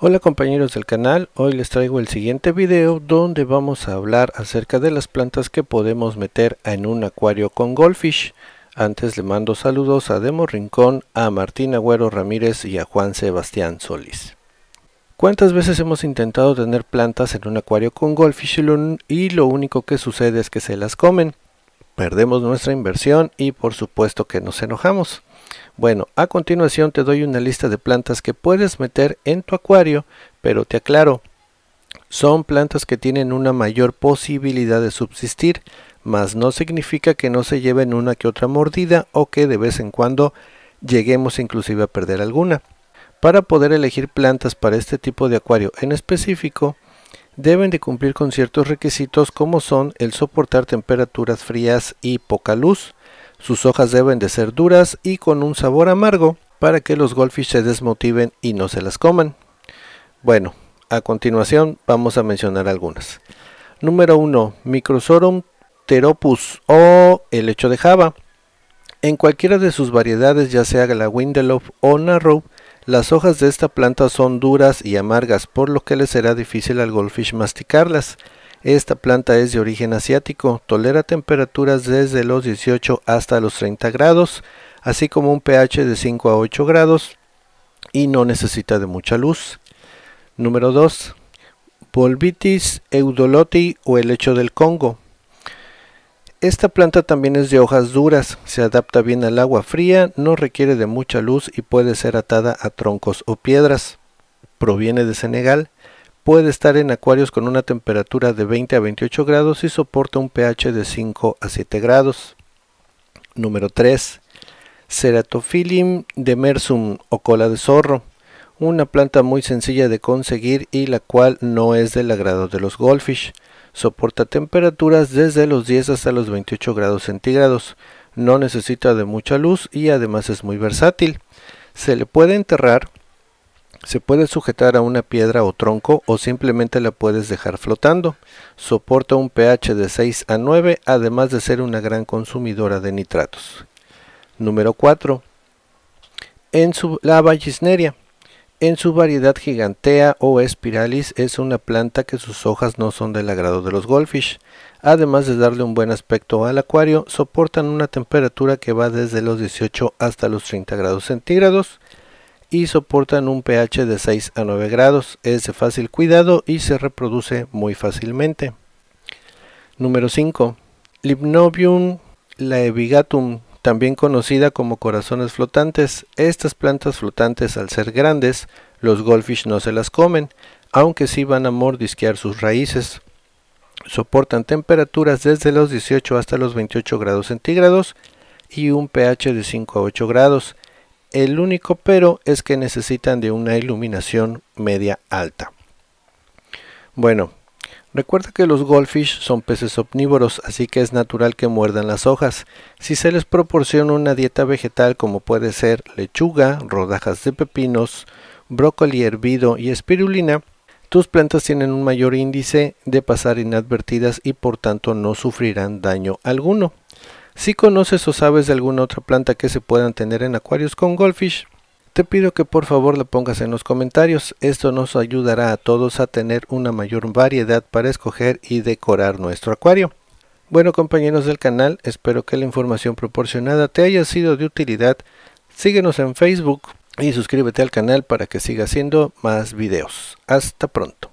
Hola compañeros del canal, hoy les traigo el siguiente video donde vamos a hablar acerca de las plantas que podemos meter en un acuario con goldfish. Antes le mando saludos a Demo Rincón, a Martín Agüero Ramírez y a Juan Sebastián Solís. ¿Cuántas veces hemos intentado tener plantas en un acuario con goldfish y lo único que sucede es que se las comen? Perdemos nuestra inversión y por supuesto que nos enojamos. Bueno, a continuación te doy una lista de plantas que puedes meter en tu acuario, pero te aclaro, son plantas que tienen una mayor posibilidad de subsistir, mas no significa que no se lleven una que otra mordida o que de vez en cuando lleguemos inclusive a perder alguna. Para poder elegir plantas para este tipo de acuario en específico, deben de cumplir con ciertos requisitos como son el soportar temperaturas frías y poca luz, sus hojas deben de ser duras y con un sabor amargo para que los goldfish se desmotiven y no se las coman. Bueno, a continuación vamos a mencionar algunas. Número 1. Microsorum teropus o el hecho de Java. En cualquiera de sus variedades, ya sea la Windelop o Narrow, las hojas de esta planta son duras y amargas, por lo que le será difícil al goldfish masticarlas. Esta planta es de origen asiático, tolera temperaturas desde los 18 hasta los 30 grados, así como un pH de 5 a 8 grados y no necesita de mucha luz. Número 2. Volvitis eudoloti o el hecho del Congo. Esta planta también es de hojas duras, se adapta bien al agua fría, no requiere de mucha luz y puede ser atada a troncos o piedras. Proviene de Senegal puede estar en acuarios con una temperatura de 20 a 28 grados y soporta un pH de 5 a 7 grados. Número 3. Ceratophyllum demersum o cola de zorro. Una planta muy sencilla de conseguir y la cual no es del agrado de los goldfish. Soporta temperaturas desde los 10 hasta los 28 grados centígrados. No necesita de mucha luz y además es muy versátil. Se le puede enterrar se puede sujetar a una piedra o tronco o simplemente la puedes dejar flotando. Soporta un pH de 6 a 9 además de ser una gran consumidora de nitratos. Número 4. En la vallisneria. En su variedad gigantea o espiralis es una planta que sus hojas no son del agrado de los goldfish. Además de darle un buen aspecto al acuario, soportan una temperatura que va desde los 18 hasta los 30 grados centígrados y soportan un pH de 6 a 9 grados. Es de fácil cuidado y se reproduce muy fácilmente. Número 5. Limnobium laevigatum, también conocida como corazones flotantes. Estas plantas flotantes al ser grandes, los goldfish no se las comen, aunque sí van a mordisquear sus raíces. Soportan temperaturas desde los 18 hasta los 28 grados centígrados y un pH de 5 a 8 grados. El único pero es que necesitan de una iluminación media alta. Bueno, recuerda que los goldfish son peces omnívoros, así que es natural que muerdan las hojas. Si se les proporciona una dieta vegetal como puede ser lechuga, rodajas de pepinos, brócoli hervido y espirulina, tus plantas tienen un mayor índice de pasar inadvertidas y por tanto no sufrirán daño alguno. Si conoces o sabes de alguna otra planta que se puedan tener en acuarios con goldfish, te pido que por favor la pongas en los comentarios, esto nos ayudará a todos a tener una mayor variedad para escoger y decorar nuestro acuario. Bueno compañeros del canal, espero que la información proporcionada te haya sido de utilidad, síguenos en Facebook y suscríbete al canal para que siga haciendo más videos. Hasta pronto.